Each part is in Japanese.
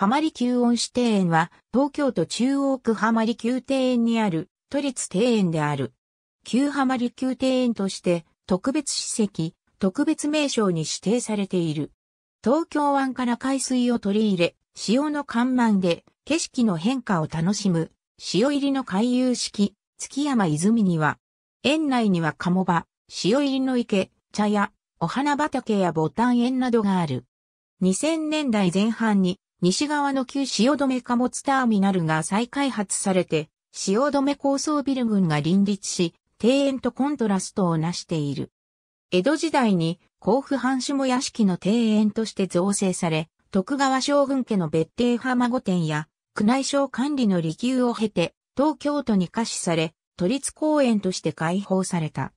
浜離宮恩師庭園は、東京都中央区浜離宮庭園にある、都立庭園である。旧浜離宮庭園として、特別史跡、特別名称に指定されている。東京湾から海水を取り入れ、潮の干満で景色の変化を楽しむ、潮入りの回遊式、月山泉には、園内には鴨場、潮入りの池、茶屋、お花畑や牡丹園などがある。2000年代前半に西側の旧汐留貨物ターミナルが再開発されて、汐留高層ビル群が林立し、庭園とコントラストを成している。江戸時代に甲府藩下屋敷の庭園として造成され、徳川将軍家の別邸浜御殿や、宮内省管理の利休を経て、東京都に下視され、都立公園として開放された。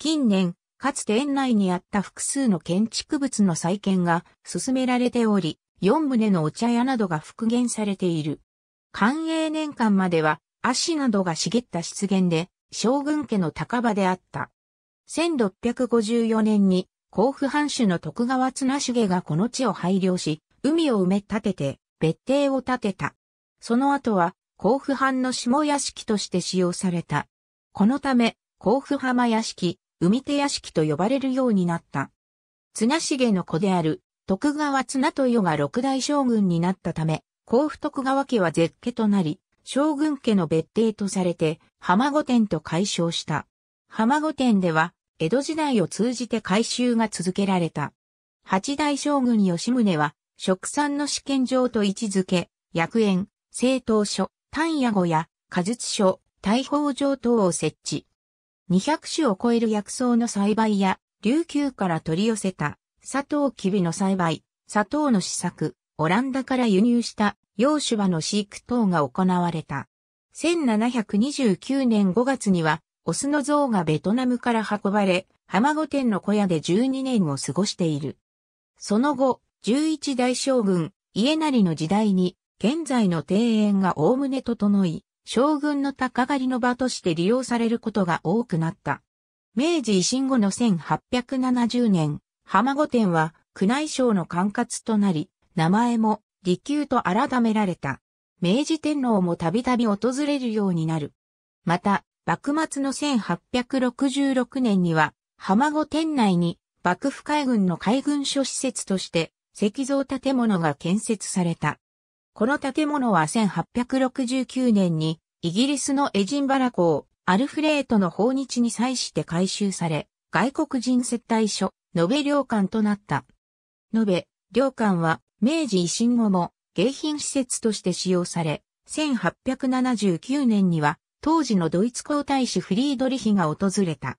近年、かつて園内にあった複数の建築物の再建が進められており、4棟のお茶屋などが復元されている。寛永年間までは、足などが茂った湿原で、将軍家の高場であった。1654年に、甲府藩主の徳川綱重がこの地を配慮し、海を埋め立てて、別邸を建てた。その後は、甲府藩の下屋敷として使用された。このため、甲府浜屋敷、海手屋敷と呼ばれるようになった。綱重の子である徳川綱豊が六大将軍になったため、甲府徳川家は絶家となり、将軍家の別邸とされて、浜御殿と改称した。浜御殿では、江戸時代を通じて改修が続けられた。八大将軍吉宗は、食産の試験場と位置づけ、薬園、製党所、丹野後や、果術所、大砲場等を設置。200種を超える薬草の栽培や、琉球から取り寄せた砂糖キビの栽培、砂糖の施作、オランダから輸入した洋酒馬の飼育等が行われた。1729年5月には、オスの像がベトナムから運ばれ、浜御殿の小屋で12年を過ごしている。その後、11大将軍、家成の時代に、現在の庭園がおおむね整い、将軍の鷹狩りの場として利用されることが多くなった。明治維新後の1870年、浜御殿は宮内省の管轄となり、名前も利休と改められた。明治天皇もたびたび訪れるようになる。また、幕末の1866年には、浜御殿内に幕府海軍の海軍所施設として石像建物が建設された。この建物は1869年にイギリスのエジンバラ港アルフレートの訪日に際して改修され、外国人接待所延べ領館となった。延べ領館は明治維新後も迎賓施設として使用され、1879年には当時のドイツ皇太子フリードリヒが訪れた。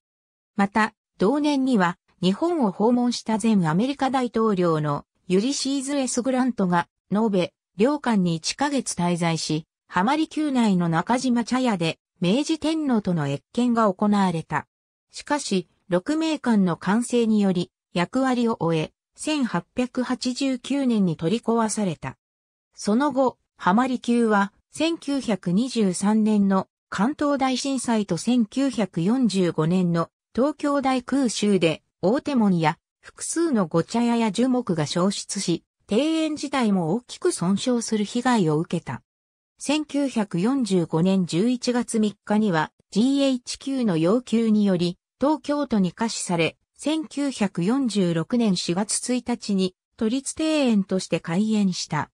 また、同年には日本を訪問した前アメリカ大統領のユリシーズ・エス・グラントが延べ領館に1ヶ月滞在し、浜離宮内の中島茶屋で明治天皇との謁見が行われた。しかし、6名館の完成により役割を終え、1889年に取り壊された。その後、浜離宮は1923年の関東大震災と1945年の東京大空襲で大手門や複数のご茶屋や樹木が消失し、庭園自体も大きく損傷する被害を受けた。1945年11月3日には GHQ の要求により東京都に下視され、1946年4月1日に都立庭園として開園した。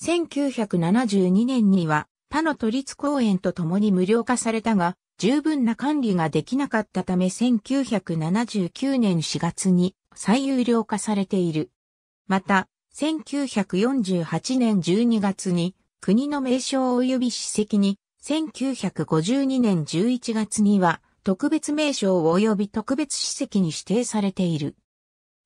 1972年には他の都立公園と共に無料化されたが、十分な管理ができなかったため1979年4月に最有料化されている。また、1948年12月に国の名称及び史跡に、1952年11月には特別名称及び特別史跡に指定されている。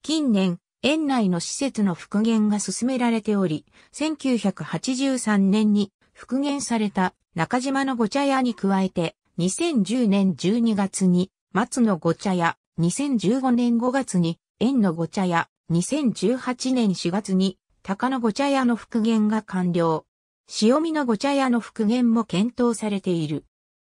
近年、園内の施設の復元が進められており、1983年に復元された中島のご茶屋に加えて、2010年12月に松のご茶屋、2015年5月に園のご茶屋、2018年4月に鷹のご茶屋の復元が完了。塩見のご茶屋の復元も検討されている。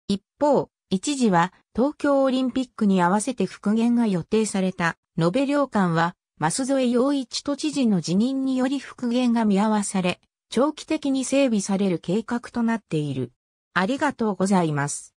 一方、一時は東京オリンピックに合わせて復元が予定された、延べ領館は、舛添洋一都知事の辞任により復元が見合わされ、長期的に整備される計画となっている。ありがとうございます。